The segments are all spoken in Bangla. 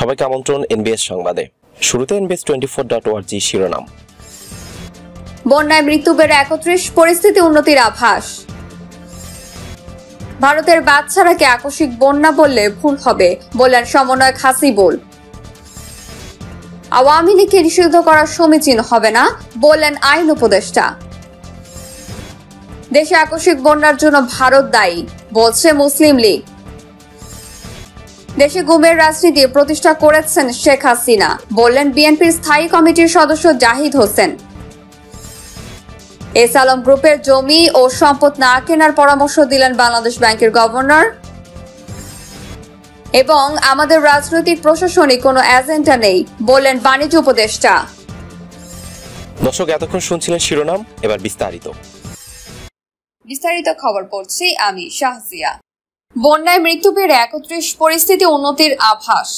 সবাইকে আমন্ত্রণ এনবিএস সংবাদে শুরুতে এনবিএস টোয়েন্টি শিরোনাম বন্যায় মৃত্যু বেড়ে একত্রিশ পরিস্থিতি উন্নতির আভাস ভারতের বাদশারাকে আকস্মিক বন্যা বললে ভুল হবে বললেন সমন্বয়ক হাসিবুল আওয়ামী লীগকে নিষিদ্ধ করা সমীচীন হবে না বললেন আইন উপদেষ্টা দেশে আকস্মিক বন্যার জন্য ভারত দায়ী বলছে মুসলিম লীগ দেশে গুমের রাজনীতি প্রতিষ্ঠা করেছেন শেখ হাসিনা বললেন বিএনপির স্থায়ী কমিটির সদস্য জাহিদ হোসেন এস আলম গ্রুপের জমি ও সম্পদ না কেনার পরামর্শ দিলেন বাংলাদেশ ব্যাংকের গভর্নর এবং আমাদের রাজনৈতিক প্রশাসনে কোনো এজেন্ডা নেই বললেন বাণিজ্য উপদেষ্টা দর্শক এতক্ষণ শুনছিলেন শিরোনাম এবার বিস্তারিত বিস্তারিত খবর পড়ছি আমি শাহজিয়া বন্যায় মৃত্যু বেড়ে একত্রিশ পরিস্থিতি উন্নতির আভাস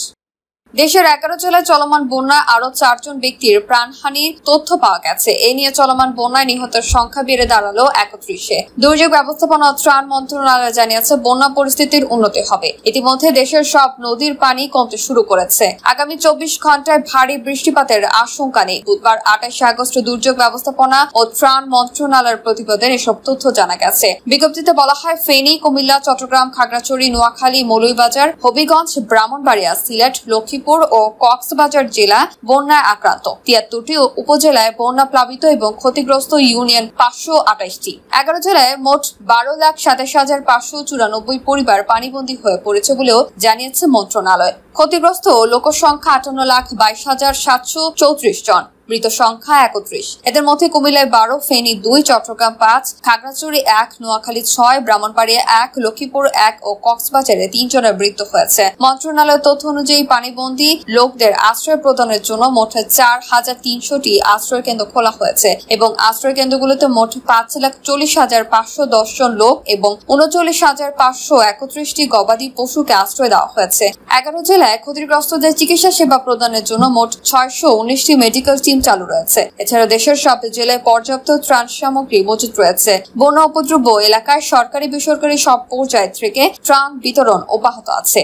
দেশের এগারো জেলায় চলমান বন্যায় আরো চারজন ব্যক্তির প্রাণহানির তথ্য পাওয়া গেছে এ নিয়ে চলমান বন্যায় নিহতের সংখ্যা বেড়ে দাঁড়ালো একত্রিশে দুর্যোগ ব্যবস্থাপনা ও ত্রাণ মন্ত্রণালয় জানিয়েছে বন্যা পরিস্থিতির উন্নতি হবে ইতিমধ্যে দেশের সব নদীর পানি কমতে শুরু করেছে আগামী চব্বিশ ঘন্টায় ভারী বৃষ্টিপাতের আশঙ্কা নেই বুধবার আঠাশে আগস্ট দুর্যোগ ব্যবস্থাপনা ও ত্রাণ মন্ত্রণালয়ের প্রতিবেদন এসব তথ্য জানা গেছে বিজ্ঞপ্তিতে বলা হয় ফেনী কুমিল্লা চট্টগ্রাম খাগড়াছড়ি নোয়াখালী মৌলুইবাজার হবিগঞ্জ ব্রাহ্মণবাড়িয়া সিলেট লক্ষ্মী লক্ষ্মীপুর ও কক্সবাজার জেলা বন্যায় আক্রান্ত তিয়াত্তরটি উপজেলায় বন্যা প্লাবিত এবং ক্ষতিগ্রস্ত ইউনিয়ন পাঁচশো আঠাশটি এগারো জেলায় মোট বারো লাখ সাতাশ হাজার পাঁচশো চুরানব্বই পরিবার পানিবন্দী হয়ে পড়েছে বলেও জানিয়েছে মন্ত্রণালয় ক্ষতিগ্রস্ত লোকসংখ্যা আটান্ন লাখ বাইশ হাজার সাতশো চৌত্রিশ জন মৃত সংখ্যা একত্রিশ এদের মধ্যে কুমিল্লায় বারো ফেনী দুই চট্টগ্রাম পাঁচ খাগড়াছড়ি এক নোয়াখালী ছয় ব্রাহ্মণবাড়িয়া এক লক্ষ্মীপুর এক ও কক্সবাজারে তিনজনের মৃত্যু হয়েছে মন্ত্রণালয়ের তথ্য অনুযায়ী পানিবন্দী লোকদের আশ্রয় প্রদানের জন্য মোট চার হাজার তিনশোটি আশ্রয় কেন্দ্র খোলা হয়েছে এবং আশ্রয় কেন্দ্রগুলোতে মোট পাঁচ লাখ চল্লিশ হাজার পাঁচশো দশ জন লোক এবং উনচল্লিশ হাজার পাঁচশো একত্রিশটি গবাদি পশুকে আশ্রয় দেওয়া হয়েছে এগারো জেলায় ক্ষতিগ্রস্তদের চিকিৎসা সেবা প্রদানের জন্য মোট ছয়শো উনিশটি মেডিকেল টিম টিম চালু রয়েছে এছাড়া দেশের সব জেলায় পর্যাপ্ত ত্রাণ সামগ্রী মজুত রয়েছে বন্যা উপদ্রব এলাকায় সরকারি বেসরকারি সব পর্যায় থেকে ত্রাণ বিতরণ অব্যাহত আছে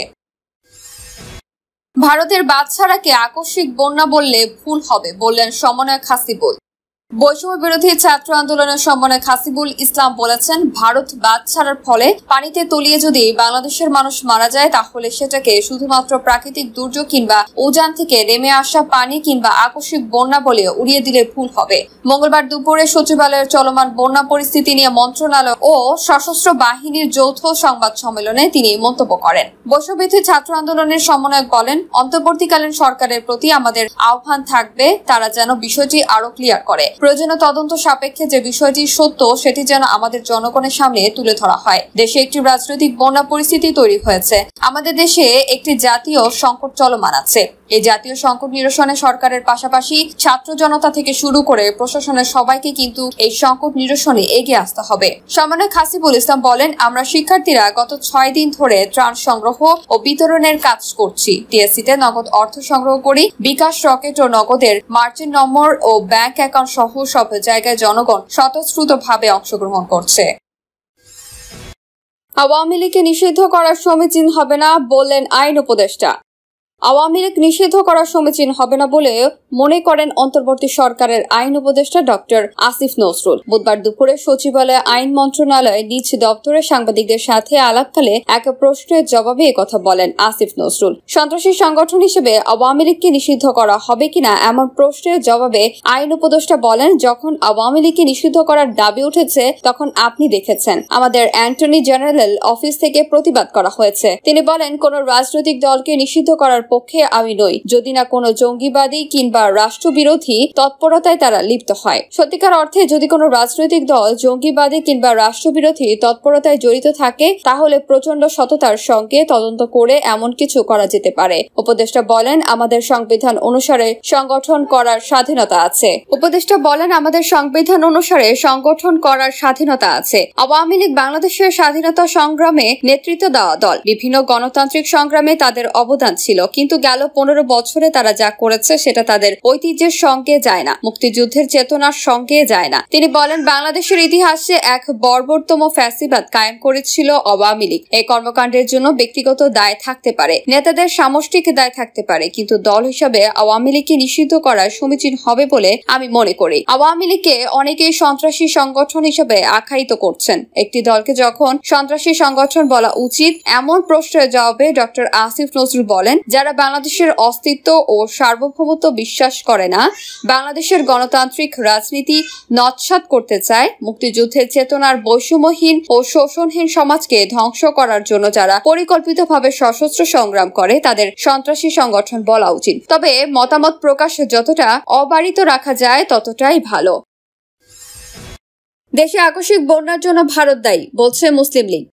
ভারতের বাদশারাকে আকস্মিক বন্যা বললে ভুল হবে বললেন সমন্বয়ক হাসিবুল বৈষম্য বিরোধী ছাত্র আন্দোলনের সমন্বয় খাসিবুল ইসলাম বলেছেন ভারত বাদ ছাড়ার ফলে পানিতে তলিয়ে যদি বাংলাদেশের মানুষ মারা যায় তাহলে সেটাকে শুধুমাত্র প্রাকৃতিক দুর্যোগ কিংবা উজান থেকে নেমে আসা পানি কিংবা আকস্মিক বন্যা বলে উড়িয়ে দিলে ভুল হবে মঙ্গলবার দুপুরে সচিবালয়ের চলমান বন্যা পরিস্থিতি নিয়ে মন্ত্রণালয় ও সশস্ত্র বাহিনীর যৌথ সংবাদ সম্মেলনে তিনি মন্তব্য করেন বৈষম্যবিরোধী ছাত্র আন্দোলনের সমন্বয়ক বলেন অন্তর্বর্তীকালীন সরকারের প্রতি আমাদের আহ্বান থাকবে তারা যেন বিষয়টি আরো ক্লিয়ার করে প্রয়োজনীয় তদন্ত সাপেক্ষে যে বিষয়টি সত্য সেটি যেন আমাদের জনগণের সামনে তুলে ধরা হয় দেশে একটি রাজনৈতিক বন্যা পরিস্থিতি তৈরি হয়েছে আমাদের দেশে একটি জাতীয় সংকট চলমান আছে এই জাতীয় সংকট নিরসনে সরকারের পাশাপাশি ছাত্র জনতা থেকে শুরু করে প্রশাসনের সবাইকে কিন্তু এই সংকট নিরসনে এগিয়ে আসতে হবে সমন্বয় খাসিবুল ইসলাম বলেন আমরা শিক্ষার্থীরা গত ছয় দিন ধরে ত্রাণ সংগ্রহ ও বিতরণের কাজ করছি টিএসসিতে নগদ অর্থ সংগ্রহ করি বিকাশ রকেট ও নগদের মার্চেন্ট নম্বর ও ব্যাংক অ্যাকাউন্ট সহ সহ সব জায়গায় জনগণ স্বতঃস্ফূর্তভাবে অংশগ্রহণ করছে আওয়ামী লীগকে নিষিদ্ধ করার সমীচীন হবে না বললেন আইন উপদেষ্টা আওয়ামী লীগ নিষিদ্ধ করা সমীচীন হবে না বলে মনে করেন অন্তর্বর্তী সরকারের আইন উপদেষ্টা ডক্টর আসিফ নজরুল বুধবার দুপুরে সচিবালয়ে আইন মন্ত্রণালয়ে নিজ দপ্তরে সাংবাদিকদের সাথে আলাপকালে এক প্রশ্নের জবাবে কথা বলেন আসিফ নজরুল সন্ত্রাসী সংগঠন হিসেবে আওয়ামী লীগকে নিষিদ্ধ করা হবে কিনা এমন প্রশ্নের জবাবে আইন উপদেষ্টা বলেন যখন আওয়ামী লীগকে নিষিদ্ধ করার দাবি উঠেছে তখন আপনি দেখেছেন আমাদের অ্যান্টনি জেনারেল অফিস থেকে প্রতিবাদ করা হয়েছে তিনি বলেন কোন রাজনৈতিক দলকে নিষিদ্ধ করার পক্ষে আমি নই যদি না কোনো জঙ্গিবাদী কিংবা রাষ্ট্রবিরোধী তৎপরতায় তারা লিপ্ত হয় সত্যিকার অর্থে যদি কোনো রাজনৈতিক দল জঙ্গিবাদী কিংবা রাষ্ট্রবিরোধী তৎপরতায় জড়িত থাকে তাহলে প্রচন্ড সততার সঙ্গে তদন্ত করে এমন কিছু করা যেতে পারে উপদেষ্টা বলেন আমাদের সংবিধান অনুসারে সংগঠন করার স্বাধীনতা আছে উপদেষ্টা বলেন আমাদের সংবিধান অনুসারে সংগঠন করার স্বাধীনতা আছে আওয়ামী লীগ বাংলাদেশের স্বাধীনতা সংগ্রামে নেতৃত্ব দেওয়া দল বিভিন্ন গণতান্ত্রিক সংগ্রামে তাদের অবদান ছিল কিন্তু গেল পনেরো বছরে তারা যা করেছে সেটা তাদের ঐতিহ্যের সঙ্গে যায় না মুক্তিযুদ্ধের চেতনার সঙ্গে যায় না তিনি বলেন বাংলাদেশের ইতিহাসে এক বর্বরতম ফ্যাসিবাদ কায়েম করেছিল আওয়ামী লীগ এই কর্মকাণ্ডের জন্য ব্যক্তিগত দায় থাকতে পারে নেতাদের সামষ্টিক দায় থাকতে পারে কিন্তু দল হিসাবে আওয়ামী লীগকে নিষিদ্ধ করা সমীচীন হবে বলে আমি মনে করি আওয়ামী লীগকে অনেকেই সন্ত্রাসী সংগঠন হিসেবে আখ্যায়িত করছেন একটি দলকে যখন সন্ত্রাসী সংগঠন বলা উচিত এমন প্রশ্নের জবাবে ডক্টর আসিফ নজরুল বলেন যারা যারা বাংলাদেশের অস্তিত্ব ও সার্বভৌমত্ব বিশ্বাস করে না বাংলাদেশের গণতান্ত্রিক রাজনীতি নৎসাত করতে চায় মুক্তিযুদ্ধের চেতনার বৈষম্যহীন ও শোষণহীন সমাজকে ধ্বংস করার জন্য যারা পরিকল্পিতভাবে সশস্ত্র সংগ্রাম করে তাদের সন্ত্রাসী সংগঠন বলা উচিত তবে মতামত প্রকাশ যতটা অবারিত রাখা যায় ততটাই ভালো দেশে আকস্মিক বন্যার জন্য ভারত দায়ী বলছে মুসলিম লীগ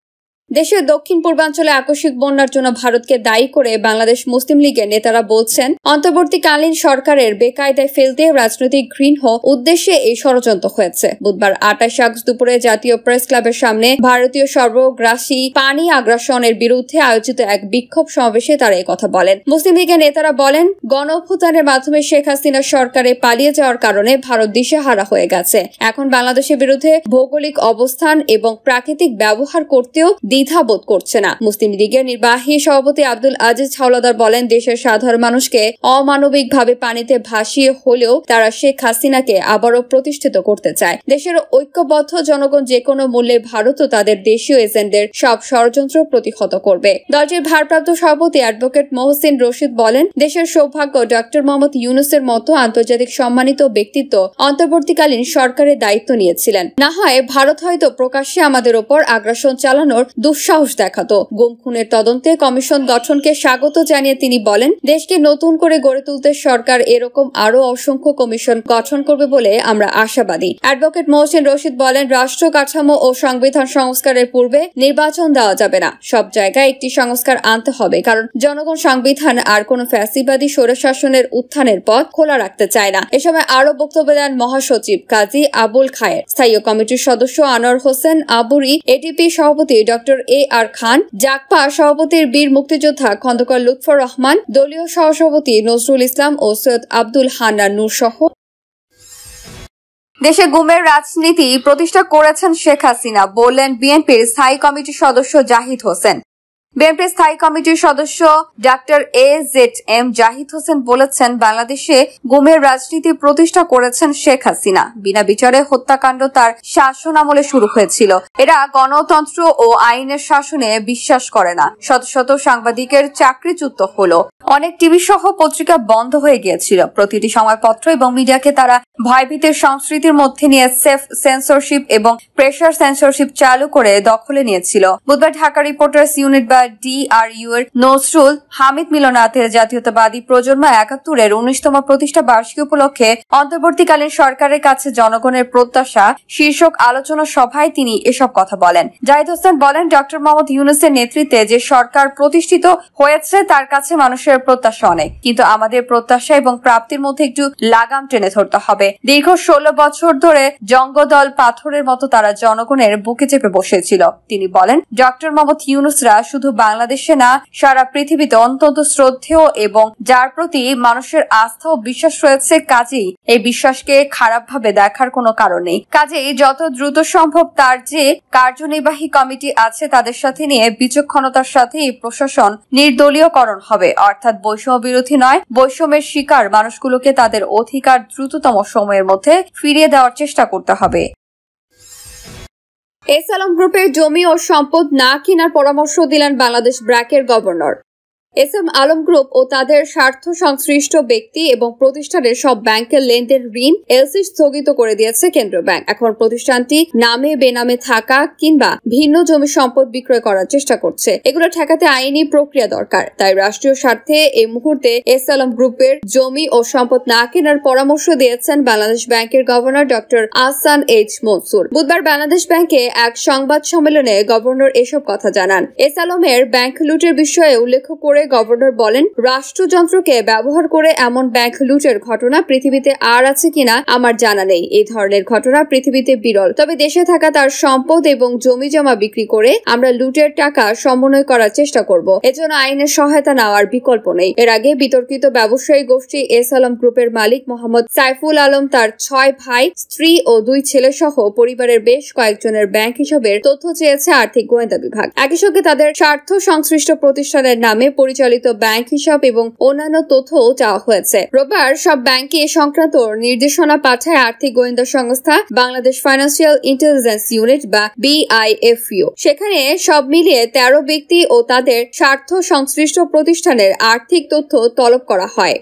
দেশের দক্ষিণ পূর্বাঞ্চলে আকস্মিক বন্যার জন্য ভারতকে দায়ী করে বাংলাদেশ মুসলিম লীগের নেতারা বলছেন অন্তর্বর্তীকালীন সরকারের বেকায়দায় ফেলতে রাজনৈতিক ঘৃণ উদ্দেশ্যে এই ষড়যন্ত্র হয়েছে বুধবার আটাশ আগস্ট দুপুরে জাতীয় প্রেস ক্লাবের সামনে ভারতীয় সর্বগ্রাসী পানি আগ্রাসনের বিরুদ্ধে আয়োজিত এক বিক্ষোভ সমাবেশে তারা কথা বলেন মুসলিম লীগের নেতারা বলেন গণ অভ্যুত্থানের মাধ্যমে শেখ হাসিনা সরকারে পালিয়ে যাওয়ার কারণে ভারত দিশেহারা হয়ে গেছে এখন বাংলাদেশের বিরুদ্ধে ভৌগোলিক অবস্থান এবং প্রাকৃতিক ব্যবহার করতেও দ্বিধা বোধ করছে না মুসলিম লীগের নির্বাহী সভাপতি আব্দুল আজিজ হাওলাদার বলেন দেশের সাধারণ মানুষকে অমানবিক ভাবে পানিতে ভাসিয়ে হলেও তারা শেখ হাসিনাকে আবারও প্রতিষ্ঠিত করতে চায় দেশের ঐক্যবদ্ধ জনগণ যে কোনো মূল্যে ভারত ও তাদের দেশীয় এজেন্টদের সব ষড়যন্ত্র প্রতিহত করবে দলটির ভারপ্রাপ্ত সভাপতি অ্যাডভোকেট মোহসিন রশিদ বলেন দেশের সৌভাগ্য ডক্টর মোহাম্মদ ইউনুসের মতো আন্তর্জাতিক সম্মানিত ব্যক্তিত্ব অন্তর্বর্তীকালীন সরকারের দায়িত্ব নিয়েছিলেন না হয় ভারত হয়তো প্রকাশ্যে আমাদের ওপর আগ্রাসন চালানোর দুঃসাহস দেখাতো গুম খুনের তদন্তে কমিশন গঠনকে স্বাগত জানিয়ে তিনি বলেন দেশকে নতুন করে গড়ে তুলতে সরকার এরকম আরো অসংখ্য কমিশন গঠন করবে বলে আমরা আশাবাদী অ্যাডভোকেট মহসেন রশিদ বলেন রাষ্ট্র কাঠামো ও সংবিধান সংস্কারের পূর্বে নির্বাচন দেওয়া যাবে না সব জায়গায় একটি সংস্কার আনতে হবে কারণ জনগণ সংবিধান আর কোন ফ্যাসিবাদী স্বৈরশাসনের উত্থানের পথ খোলা রাখতে চায় না এ সময় আরো বক্তব্য দেন মহাসচিব কাজী আবুল খায়ের স্থায়ী কমিটির সদস্য আনোয়ার হোসেন আবুরি এটিপি সভাপতি doctor major A R Khan JAGPA সভাপতির বীর মুক্তিযোদ্ধা খন্দকার লুৎফর রহমান দলীয় সহসভাপতি নজরুল ইসলাম ও সৈয়দ আব্দুল হানা নূর সহ দেশে গুমের রাজনীতি প্রতিষ্ঠা করেছেন শেখ হাসিনা বললেন বিএনপির স্থায়ী কমিটির সদস্য জাহিদ হোসেন বিএনপির স্থায়ী কমিটির সদস্য doctor A Z M Zahid Hossain বলেছেন বাংলাদেশে গুমের রাজনীতি প্রতিষ্ঠা করেছেন শেখ হাসিনা বিনা বিচারে হত্যাকাণ্ড তার শাসন আমলে শুরু হয়েছিল এরা গণতন্ত্র ও আইনের শাসনে বিশ্বাস করে না শত শত সাংবাদিকের চাকরিচ্যুত হলো অনেক টিভি সহ পত্রিকা বন্ধ হয়ে গিয়েছিল প্রতিটি সংবাদপত্র এবং মিডিয়াকে তারা ভয়ভীতির সংস্কৃতির মধ্যে নিয়ে সেফ সেন্সরশিপ এবং প্রেশার সেন্সরশিপ চালু করে দখলে নিয়েছিল বুধবার ঢাকা রিপোর্টার্স ইউনিট বা আর ডিআরইউ এর নসরুল হামিদ মিলনাথের জাতীয়তাবাদী প্রজন্ম একাত্তরের উনিশতম প্রতিষ্ঠা বার্ষিকী উপলক্ষে অন্তর্বর্তীকালীন সরকারের কাছে জনগণের প্রত্যাশা শীর্ষক আলোচনা সভায় তিনি এসব কথা বলেন জাহিদ হোসেন বলেন ডক্টর মোহাম্মদ ইউনুসের নেতৃত্বে যে সরকার প্রতিষ্ঠিত হয়েছে তার কাছে মানুষের প্রত্যাশা অনেক কিন্তু আমাদের প্রত্যাশা এবং প্রাপ্তির মধ্যে একটু লাগাম টেনে ধরতে হবে দীর্ঘ ষোলো বছর ধরে জঙ্গদল পাথরের মতো তারা জনগণের বুকে চেপে বসেছিল তিনি বলেন ডক্টর মোহাম্মদ ইউনুসরা শুধু বাংলাদেশে না সারা পৃথিবীতে অত্যন্ত শ্রদ্ধেয় এবং যার প্রতি মানুষের আস্থা ও বিশ্বাস রয়েছে কাজেই এই বিশ্বাসকে খারাপ ভাবে দেখার কোনো কারণে কাজেই যত দ্রুত সম্ভব তার যে কার্যনির্বাহী কমিটি আছে তাদের সাথে নিয়ে বিচক্ষণতার সাথে প্রশাসন নির্দলীয়করণ হবে অর্থাৎ বৈষম্য বিরোধী নয় বৈষম্যের শিকার মানুষগুলোকে তাদের অধিকার দ্রুততম সময়ের মধ্যে ফিরিয়ে দেওয়ার চেষ্টা করতে হবে এস আলম গ্রুপের জমি ও সম্পদ না কেনার পরামর্শ দিলেন বাংলাদেশ ব্র্যাকের governor S M Alam group ও তাদের স্বার্থ সংশ্লিষ্ট ব্যক্তি এবং প্রতিষ্ঠানের সব ব্যাংকের লেনদেন ঋণ এলসি স্থগিত করে দিয়েছে কেন্দ্রীয় ব্যাংক এখন প্রতিষ্ঠানটি নামে বেনামে থাকা কিংবা ভিন্ন জমি সম্পদ বিক্রয় করার চেষ্টা করছে এগুলো ঠেকাতে আইনি প্রক্রিয়া দরকার তাই রাষ্ট্রীয় স্বার্থে এই মুহূর্তে এস আলম গ্রুপের জমি ও সম্পদ না কেনার পরামর্শ দিয়েছেন বাংলাদেশ ব্যাংকের governor doctor Ahsan H Mansur বুধবার বাংলাদেশ ব্যাংকে এক সংবাদ সম্মেলনে গভর্নর এসব কথা জানান এস আলমের ব্যাংক লুটের বিষয়ে উল্লেখ করে গভর্নর বলেন রাষ্ট্রযন্ত্রকে ব্যবহার করে এমন ব্যাংক লুটের ঘটনা পৃথিবীতে আর আছে কিনা আমার জানা নেই এই ধরনের ঘটনা পৃথিবীতে বিরল তবে দেশে থাকা তার সম্পদ এবং জমি জমা বিক্রি করে আমরা লুটের টাকা সমন্বয় করার চেষ্টা করব এজন্য আইনের সহায়তা নেওয়ার বিকল্প নেই এর আগে বিতর্কিত ব্যবসায়ী গোষ্ঠী এস আলম গ্রুপের মালিক মোহাম্মদ সাইফুল আলম তার ছয় ভাই স্ত্রী ও দুই ছেলে সহ পরিবারের বেশ কয়েকজনের ব্যাংক হিসাবের তথ্য চেয়েছে আর্থিক গোয়েন্দা বিভাগ একই সঙ্গে তাদের স্বার্থ সংশ্লিষ্ট প্রতিষ্ঠানের নামে পরিচিত পরিচালিত ব্যাংক হিসাব এবং অন্যান্য তথ্যও চাওয়া হয়েছে রোববার সব ব্যাংকে এ সংক্রান্ত নির্দেশনা পাঠায় আর্থিক গোয়েন্দা সংস্থা বাংলাদেশ ফাইন্যান্সিয়াল ইন্টেলিজেন্স ইউনিট বা বিআইএফইউ সেখানে সব মিলিয়ে তেরো ব্যক্তি ও তাদের স্বার্থ সংশ্লিষ্ট প্রতিষ্ঠানের আর্থিক তথ্য তলব করা হয়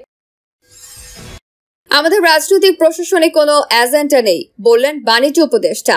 আমাদের রাজনৈতিক প্রশাসনে কোনো এজেন্ডা নেই বললেন বাণিজ্য উপদেষ্টা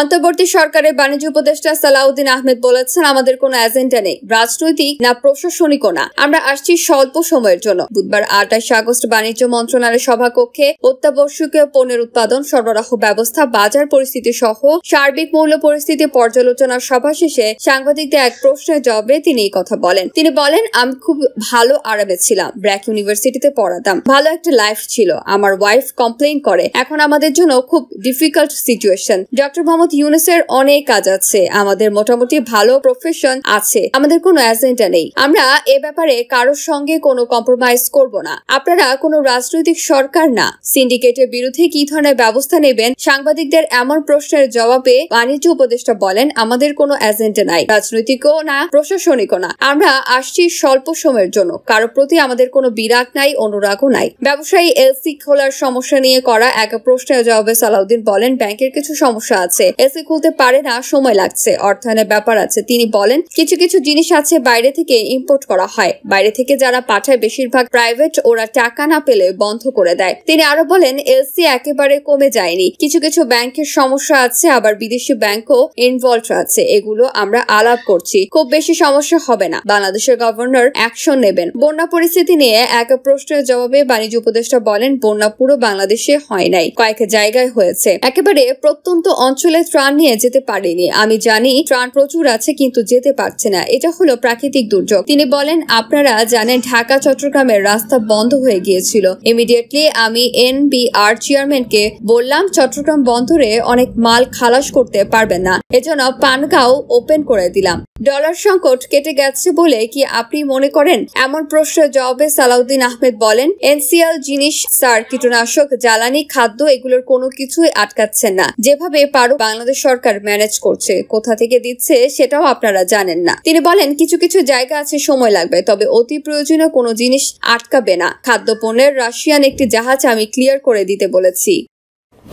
অন্তর্বর্তী সরকারের বাণিজ্য উপদেষ্টা সালাউদ্দিন আহমেদ বলেছেন আমাদের কোনো এজেন্ডা নেই রাজনৈতিক না প্রশাসনিকও না আমরা আসছি স্বল্প সময়ের জন্য বুধবার আঠাশ আগস্ট বাণিজ্য মন্ত্রণালয়ের সভাকক্ষে অত্যাবশ্যকীয় পণ্যের উৎপাদন সরবরাহ ব্যবস্থা বাজার পরিস্থিতি সহ সার্বিক মূল্য পরিস্থিতি পর্যালোচনার সভা শেষে সাংবাদিকদের এক প্রশ্নের জবাবে তিনি এই কথা বলেন তিনি বলেন আমি খুব ভালো আরামে ছিলাম ব্র্যাক ইউনিভার্সিটিতে পড়াতাম ভালো একটা লাইফ ছিল আমার ওয়াইফ কমপ্লেন করে এখন আমাদের জন্য খুব ডিফিকাল্ট সিচুয়েশন ডক্টর মোহাম্মদ ইউনুসের অনেক কাজ আছে আমাদের মোটামুটি ভালো প্রফেশন আছে আমাদের কোনো এজেন্ডা নেই আমরা এ ব্যাপারে কারোর সঙ্গে কোনো কম্প্রোমাইজ করব না আপনারা কোনো রাজনৈতিক সরকার না সিন্ডিকেটের বিরুদ্ধে কি ধরনের ব্যবস্থা নেবেন সাংবাদিকদের এমন প্রশ্নের জবাবে বাণিজ্য উপদেষ্টা বলেন আমাদের কোনো এজেন্ডা নাই রাজনৈতিকও না প্রশাসনিকও না আমরা আসছি স্বল্প সময়ের জন্য কারো প্রতি আমাদের কোনো বিরাট নাই অনুরাগও নাই ব্যবসায়ী এলসি খোলার সমস্যা নিয়ে করা এক প্রশ্নের জবাবে সালাউদ্দিন বলেন ব্যাংকের কিছু সমস্যা আছে খুলতে এসি খুলতে পারে না সময় লাগছে অর্থায়নের ব্যাপার আছে তিনি বলেন কিছু কিছু জিনিস আছে বাইরে থেকে ইম্পোর্ট করা হয় বাইরে থেকে যারা পাঠায় বেশিরভাগ প্রাইভেট ওরা টাকা না পেলে বন্ধ করে দেয় তিনি আরো বলেন এলসি একেবারে কমে যায়নি কিছু কিছু ব্যাংকের সমস্যা আছে আবার বিদেশি ব্যাংকও ইনভলভ আছে এগুলো আমরা আলাপ করছি খুব বেশি সমস্যা হবে না বাংলাদেশের গভর্নর অ্যাকশন নেবেন বন্যা পরিস্থিতি নিয়ে এক প্রশ্নের জবাবে বাণিজ্য উপদেষ্টা বলেন বন্যা পুরো বাংলাদেশে হয় নাই কয়েক জায়গায় হয়েছে একেবারে প্রত্যন্ত অঞ্চলে আসলে ত্রাণ নিয়ে যেতে পারেনি আমি জানি ত্রাণ প্রচুর আছে কিন্তু যেতে পারছে না এটা হলো প্রাকৃতিক দুর্যোগ তিনি বলেন আপনারা জানেন ঢাকা চট্টগ্রামের রাস্তা বন্ধ হয়ে গিয়েছিল ইমিডিয়েটলি আমি এনবিআর চেয়ারম্যানকে বললাম চট্টগ্রাম বন্ধরে অনেক মাল খালাস করতে পারবেন না এজন্য পানগাঁও ওপেন করে দিলাম ডলার সংকট কেটে গেছে বলে কি আপনি মনে করেন এমন প্রশ্নের জবাবে সালাউদ্দিন আহমেদ বলেন এনসিএল জিনিস সার কীটনাশক জ্বালানি খাদ্য এগুলোর কোনো কিছুই আটকাচ্ছেন না যেভাবে পারো বাংলাদেশ সরকার ম্যানেজ করছে কোথা থেকে দিচ্ছে সেটাও আপনারা জানেন না তিনি বলেন কিছু কিছু জায়গা আছে সময় লাগবে তবে অতি প্রয়োজনীয় কোনো জিনিস আটকাবে না খাদ্যপণ্যের রাশিয়ান একটি জাহাজ আমি ক্লিয়ার করে দিতে বলেছি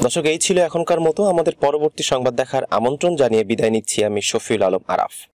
দর্শক এই ছিল এখনকার মতো আমাদের পরবর্তী সংবাদ দেখার আমন্ত্রণ জানিয়ে বিদায় নিচ্ছি আমি শফিউল আলম আরাফ